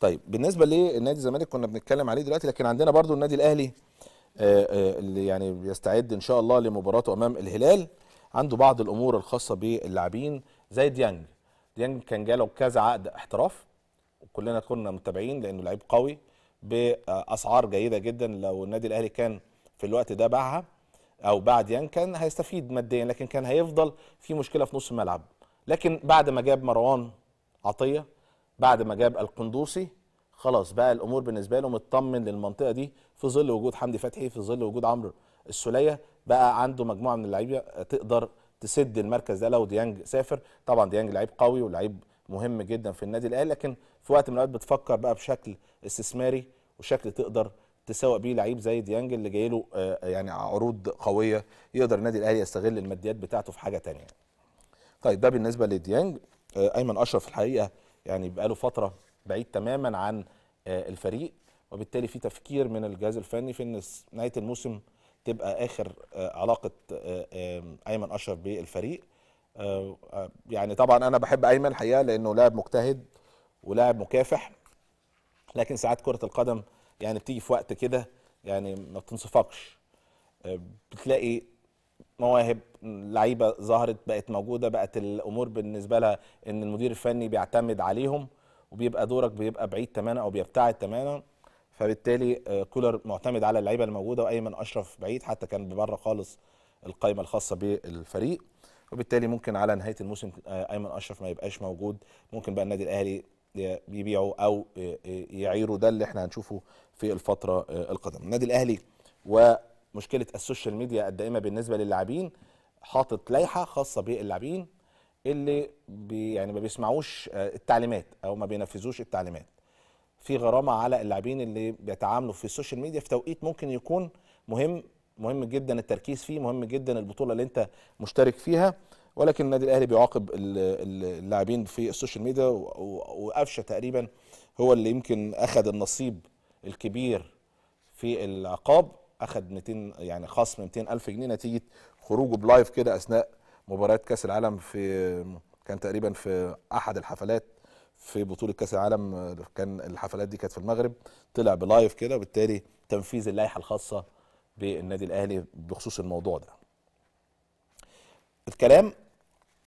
طيب بالنسبه لنادي الزمالك كنا بنتكلم عليه دلوقتي لكن عندنا برضو النادي الاهلي آه، آه، اللي يعني بيستعد ان شاء الله لمباراته امام الهلال عنده بعض الامور الخاصه باللاعبين زي ديانج ديانج كان جاله كذا عقد احتراف وكلنا كنا متابعين لانه لعيب قوي باسعار جيده جدا لو النادي الاهلي كان في الوقت ده باعها او باع ديانج كان هيستفيد ماديا لكن كان هيفضل في مشكله في نص الملعب لكن بعد ما جاب مروان عطيه بعد ما جاب القندوسي خلاص بقى الامور بالنسبه له مطمن للمنطقه دي في ظل وجود حمدي فتحي في ظل وجود عمرو السوليه بقى عنده مجموعه من اللعيبه تقدر تسد المركز ده لو ديانج سافر طبعا ديانج لعيب قوي ولعيب مهم جدا في النادي الاهلي لكن في وقت من الاوقات بتفكر بقى بشكل استثماري وشكل تقدر تسوق بيه لعيب زي ديانج اللي جاي له آه، يعني عروض قويه يقدر النادي الاهلي يستغل الماديات بتاعته في حاجه ثانيه. طيب ده بالنسبه لديانج آه، ايمن اشرف الحقيقه يعني بقاله فتره بعيد تماما عن آه، الفريق وبالتالي في تفكير من الجهاز الفني في ان نهايه الموسم تبقى اخر آه، علاقه آه، ايمن اشرف بالفريق يعني طبعا انا بحب ايمن الحقيقه لانه لاعب مجتهد ولاعب مكافح لكن ساعات كره القدم يعني بتيجي في وقت كده يعني ما بتنصفكش بتلاقي مواهب لعيبه ظهرت بقت موجوده بقت الامور بالنسبه لها ان المدير الفني بيعتمد عليهم وبيبقى دورك بيبقى بعيد تماما او بيبتعد تماما فبالتالي آه، كولر معتمد على اللعيبه الموجوده وايمن اشرف بعيد حتى كان بره خالص القائمه الخاصه بالفريق وبالتالي ممكن على نهايه الموسم آه، ايمن اشرف ما يبقاش موجود ممكن بقى النادي الاهلي آه، يبيعه او يعيره ده اللي احنا هنشوفه في الفتره القادمه النادي الاهلي و مشكله السوشيال ميديا الدائمه بالنسبه للاعبين حاطط لائحه خاصه باللاعبين اللي بي يعني ما بيسمعوش آه، التعليمات او ما بينفذوش التعليمات في غرامه على اللاعبين اللي بيتعاملوا في السوشيال ميديا في توقيت ممكن يكون مهم مهم جدا التركيز فيه مهم جدا البطوله اللي انت مشترك فيها ولكن النادي الاهلي بيعاقب اللاعبين في السوشيال ميديا وقفشه تقريبا هو اللي يمكن اخذ النصيب الكبير في العقاب اخد 200 يعني خصم 200 الف جنيه نتيجه خروجه بلايف كده اثناء مباراه كاس العالم في كان تقريبا في احد الحفلات في بطوله كاس العالم كان الحفلات دي كانت في المغرب طلع بلايف كده وبالتالي تنفيذ اللائحه الخاصه بالنادي الاهلي بخصوص الموضوع ده الكلام